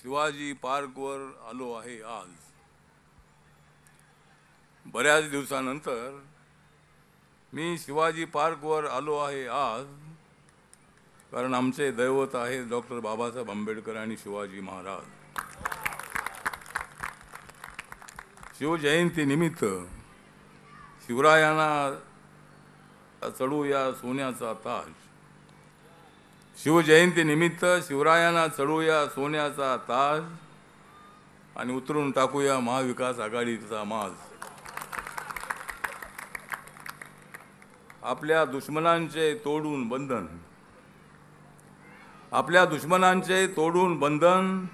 शिवाजी पार्कवर आलो आहे आज बऱ्याच दिवसानंतर मी शिवाजी पार्कवर आलो आहे आज कारण आमचे दैवत आहे डॉक्टर बाबासाहेब आंबेडकर आणि शिवाजी महाराज शिवजयंतीनिमित्त शिवरायांना चढू या सोन्याचा ताज शिवजयंतीनिमित्त शिवरायांना चढूया सोन्याचा ताज आणि उतरून टाकूया महाविकास आघाडीचा माज आपल्या दुश्मनांचे तोडून बंधन आपल्या दुश्मनांचे तोडून बंधन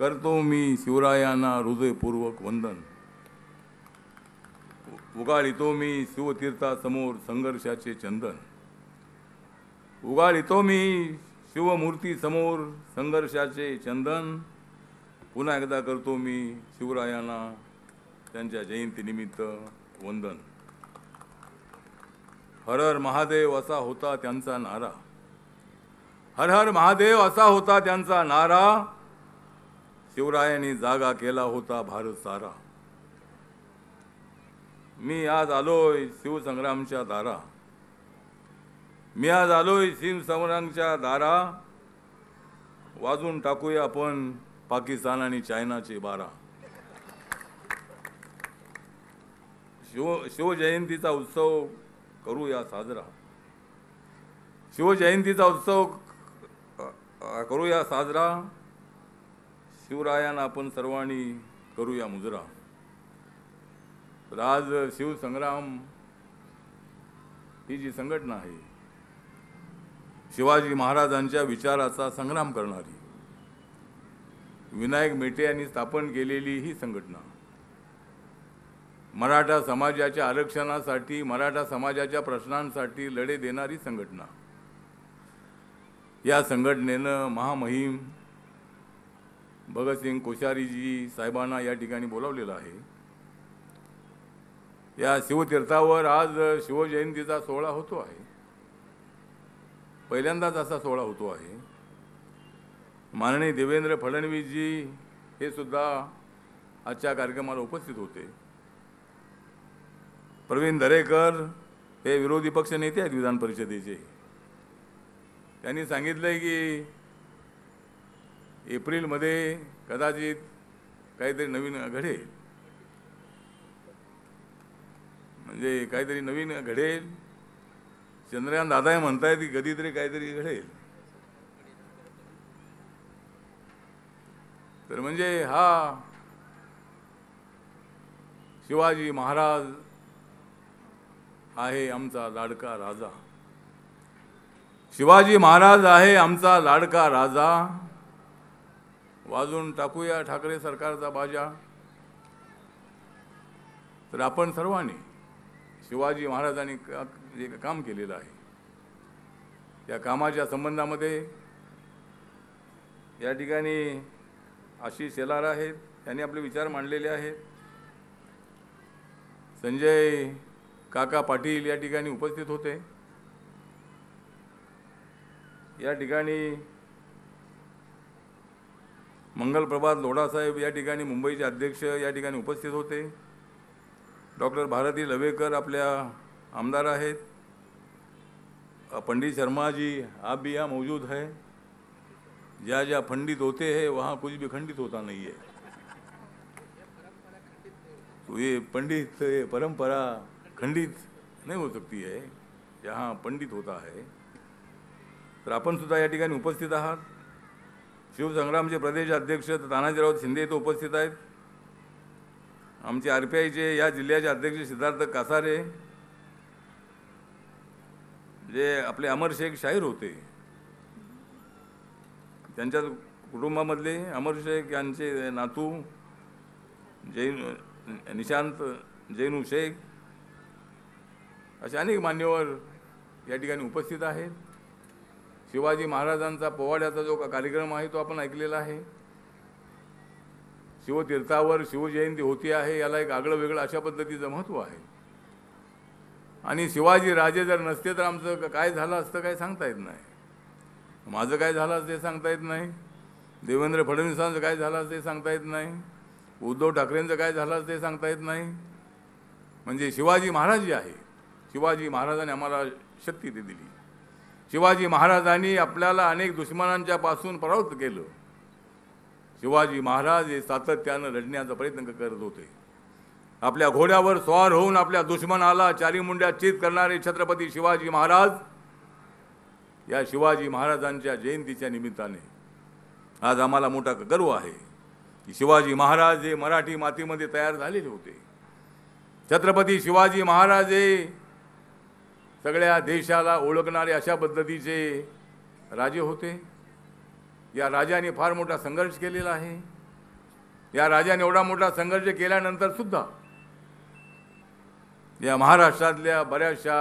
करतो मी शिवरायांना हृदयपूर्वक वंदन उगाळितो मी शिवतीर्थासमोर संघर्षाचे चंदन उगाळितो मी शिवमूर्ती समोर संघर्षाचे चंदन पुन्हा एकदा करतो मी शिवरायांना त्यांच्या जयंतीनिमित्त वंदन हर हर महादेव असा होता त्यांचा नारा हर हर महादेव असा होता त्यांचा नारा शिवरायांनी जागा केला होता भारत सारा मी आज आलोय शिवसंग्रामच्या दारा मी आज आलोय सीम समरांच्या दारा वाजून टाकूया आपण पाकिस्तान आणि चायनाचे बारा शिव शिवजयंतीचा उत्सव करूया साजरा शिवजयंतीचा उत्सव करूया साजरा शिवरायांना आपण सर्वांनी करूया मुजरा राज शिवसंग्राम ही जी संघटना आहे शिवाजी महाराजांच्या विचाराचा संग्राम करणारी विनायक मेटे यांनी स्थापन केलेली ही संघटना मराठा समाजाच्या आरक्षणासाठी मराठा समाजाच्या प्रश्नांसाठी लढे देणारी संघटना या संघटनेनं महामहिम भगतसिंग कोश्यारीजी साहेबांना या ठिकाणी बोलावलेलं आहे या शिवतीर्थावर आज शिवजयंतीचा सोहळा होतो आहे पहिल्यांदाच असा सोहळा होतो आहे माननीय देवेंद्र फडणवीसजी हे सुद्धा आजच्या कार्यक्रमाला उपस्थित होते प्रवीण दरेकर हे विरोधी पक्ष नेते आहेत विधान परिषदेचे त्यांनी सांगितलं आहे की एप्रिलमध्ये कदाचित काहीतरी नवीन घडेल म्हणजे काहीतरी नवीन घडेल चंद्रयान दादा हे म्हणताय की कधीतरी काहीतरी घडेल तर म्हणजे हा शिवाजी महाराज आहे आमचा लाडका राजा शिवाजी महाराज आहे आमचा लाडका राजा वाजून टाकूया ठाकरे सरकारचा बाजा तर आपण सर्वांनी शिवाजी महाराजांनी एक काम केलेलं आहे या कामाच्या संबंधामध्ये या ठिकाणी आशिष शेलार आहेत त्यांनी आपले विचार मांडलेले आहेत संजय काका पाटील या ठिकाणी उपस्थित होते या ठिकाणी मंगलप्रभात लोढासाहेब या ठिकाणी मुंबईचे अध्यक्ष या ठिकाणी उपस्थित होते डॉक्टर भारती लवेकर आपल्या आमदार आहेत पंडित शर्मा जी आप भी यहाँ मौजूद है ज्या ज्या खंडित होते हैं वहाँ कुछ भी खंडित होता नहीं है तो ये पंडित परंपरा खंडित नाही हो सकती आहे जहाँ पंडित होता है तर आपण सुद्धा या ठिकाणी उपस्थित आहात शिवसंग्रामचे प्रदेश अध्यक्ष तानाजीराव शिंदे तो उपस्थित आहेत आमचे आर पी आयचे या जिल्ह्याचे अध्यक्ष सिद्धार्थ कासारे जे आपले अमर शेख शाहीर होते त्यांच्या कुटुंबामधले अमर शेख यांचे नातू जैन निशांत जैनू शेख असे अनेक मान्यवर या ठिकाणी उपस्थित आहेत शिवाजी महाराजांचा पोवाड्याचा जो का कार्यक्रम आहे तो आपण ऐकलेला आहे शिवतीर्थावर शिवजयंती होती आहे याला एक आगळं वेगळं अशा पद्धतीचं महत्त्व आहे आणि शिवाजी राजे जर नसते तर आमचं काय झालं असतं काय सांगता येत नाही माझं काय झालं असं ते सांगता येत नाही देवेंद्र फडणवीसांचं काय झालं असं ते सांगता येत नाही उद्धव ठाकरेंचं काय झालं असं ते सांगता येत नाही म्हणजे शिवाजी महाराज जे आहे शिवाजी महाराजांनी आम्हाला शक्ती ते दिली शिवाजी महाराजांनी आपल्याला अनेक दुश्मनांच्या पासून परावृत्त केलं शिवाजी महाराज हे सातत्यानं लढण्याचा प्रयत्न करत होते आपल्या घोड्यावर स्वार होऊन आपल्या दुश्मनाला चारी मुंड्या चित करणारे छत्रपती शिवाजी महाराज या शिवाजी महाराजांच्या जयंतीच्या निमित्ताने आज आम्हाला मोठा गर्व आहे की शिवाजी महाराज हे मराठी मातीमध्ये तयार झालेले होते छत्रपती शिवाजी महाराज हे सगळ्या देशाला ओळखणारे अशा पद्धतीचे राजे होते या राजाने फार मोठा संघर्ष केलेला आहे या राजाने एवढा मोठा संघर्ष केल्यानंतर सुद्धा या महाराष्ट्रातल्या बऱ्याचशा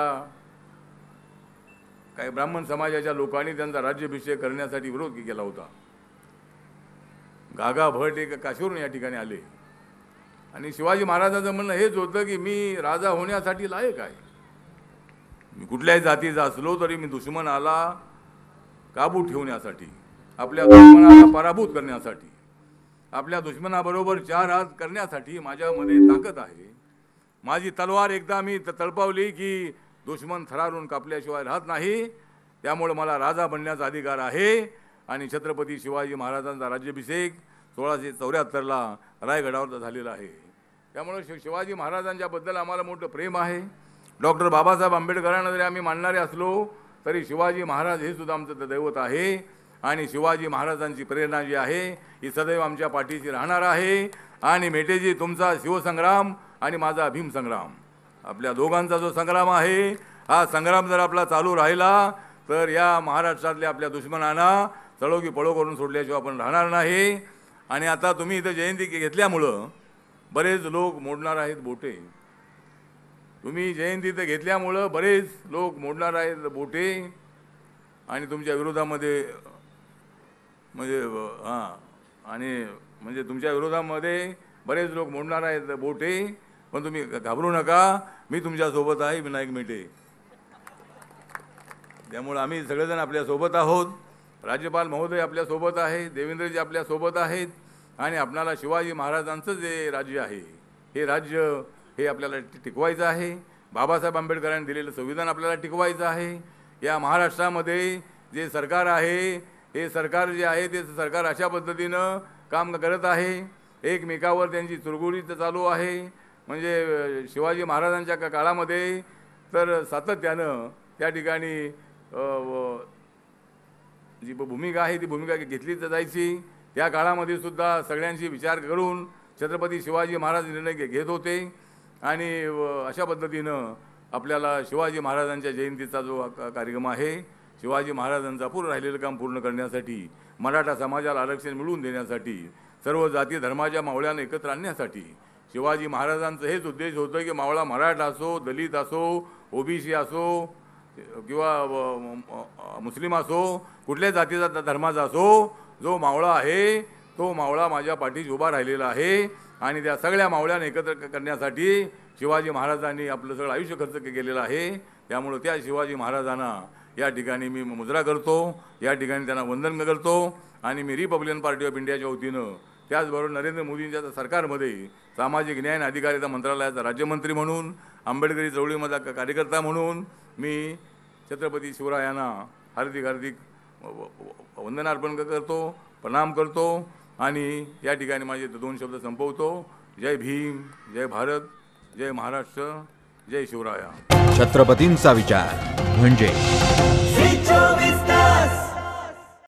काही ब्राह्मण समाजाच्या लोकांनी त्यांचा राज्याभिषेक करण्यासाठी विरोध केला होता गागा भट एक काशीवरून या ठिकाणी आले आणि शिवाजी महाराजांचं म्हणणं हेच होतं की मी राजा होण्यासाठी लायक आहे मी कुठल्याही जातीचा असलो तरी मी दुश्मन आला काबू ठेवण्यासाठी आपल्या दुश्मनाला पराभूत करण्यासाठी आपल्या दुश्मनाबरोबर चार हात करण्यासाठी माझ्यामध्ये ताकद आहे माझी तलवार एकदा मी तळपावली की दुश्मन थरारून कापल्याशिवाय राहत नाही त्यामुळे मला राजा बनण्याचा अधिकार आहे आणि छत्रपती शिवाजी महाराजांचा राज्याभिषेक सोळाशे चौऱ्याहत्तरला रायगडावर झालेला आहे त्यामुळे शि शिवाजी महाराजांच्याबद्दल आम्हाला मोठं प्रेम आहे डॉक्टर बाबासाहेब आंबेडकरांना जरी आम्ही मानणारे असलो तरी शिवाजी महाराज हे सुद्धा आमचं दैवत आहे आणि शिवाजी महाराजांची प्रेरणा जी आहे ही सदैव आमच्या पाठीशी राहणार आहे आणि मेटेजी तुमचा शिवसंग्राम आणि माझा भीम संग्राम आपल्या दोघांचा जो संग्राम आहे हा संग्राम जर आपला चालू राहिला तर या महाराष्ट्रातल्या आपल्या दुश्मनांना चढोगी पळो करून सोडल्याशिवाय आपण राहणार नाही आणि आता तुम्ही इथं जयंती घेतल्यामुळं बरेच लोक मोडणार आहेत बोटे तुम्ही जयंती इथं घेतल्यामुळं बरेच लोक मोडणार आहेत बोटे आणि तुमच्या विरोधामध्ये म्हणजे हां आणि म्हणजे तुमच्या विरोधामध्ये बरेच लोक मोडणार आहेत बोटे पण तुम्ही घाबरू नका मी तुमच्यासोबत आहे विनायक मेटे त्यामुळे आम्ही सगळेजण आपल्यासोबत आहोत राज्यपाल महोदय आपल्यासोबत आहे देवेंद्रजी आपल्यासोबत आहेत आणि आपणाला शिवाजी महाराजांचं जे राज्य आहे हे राज्य हे आपल्याला टिकवायचं आहे बाबासाहेब आंबेडकरांनी दिलेलं संविधान आपल्याला टिकवायचं आहे या महाराष्ट्रामध्ये जे सरकार आहे हे सरकार जे आहे ते सरकार अशा पद्धतीनं काम करत आहे एकमेकावर त्यांची तर चालू आहे म्हणजे शिवाजी महाराजांच्या का काळामध्ये तर सातत्यानं त्या ठिकाणी जी भूमिका आहे ती भूमिका घेतली जायची त्या काळामध्ये सुद्धा सगळ्यांशी विचार करून छत्रपती शिवाजी महाराज निर्णय घेत होते आणि अशा पद्धतीनं आपल्याला शिवाजी महाराजांच्या जयंतीचा जो कार्यक्रम आहे शिवाजी महाराजांचा पूर्ण राहिलेलं काम पूर्ण करण्यासाठी मराठा समाजाला आरक्षण मिळवून देण्यासाठी सर्व जाती धर्माच्या मावळ्यांना एकत्र आणण्यासाठी शिवाजी महाराजांचं हेच उद्देश होतं की मावळा मराठा असो दलित असो ओबीसी असो किंवा मुस्लिम असो कुठल्या जातीचा धर्माचा असो जो मावळा आहे तो मावळा माझ्या पाठीशी उभा राहिलेला आहे आणि त्या सगळ्या मावळ्यांना एकत्र करण्यासाठी शिवाजी महाराजांनी आपलं सगळं आयुष्य खर्च केलेलं आहे त्यामुळं त्या शिवाजी महाराजांना या ठिकाणी मी मुजरा करतो या ठिकाणी त्यांना वंदन करतो आणि मी रिपब्लिकन पार्टी ऑफ इंडियाच्या वतीनं त्याचबरोबर नरेंद्र मोदींच्या सरकारमध्ये सामाजिक न्याय आणि अधिकारिता मंत्रालयाचा राज्यमंत्री म्हणून आंबेडकरी चळवळीमधला कार्यकर्ता म्हणून मी छत्रपती शिवरायांना हार्दिक हार्दिक वंदन अर्पण करतो प्रणाम करतो आणि या ठिकाणी माझे दोन शब्द संपवतो जय भीम जय भारत जय महाराष्ट्र जय शिवराया छत्रपतींचा विचार म्हणजे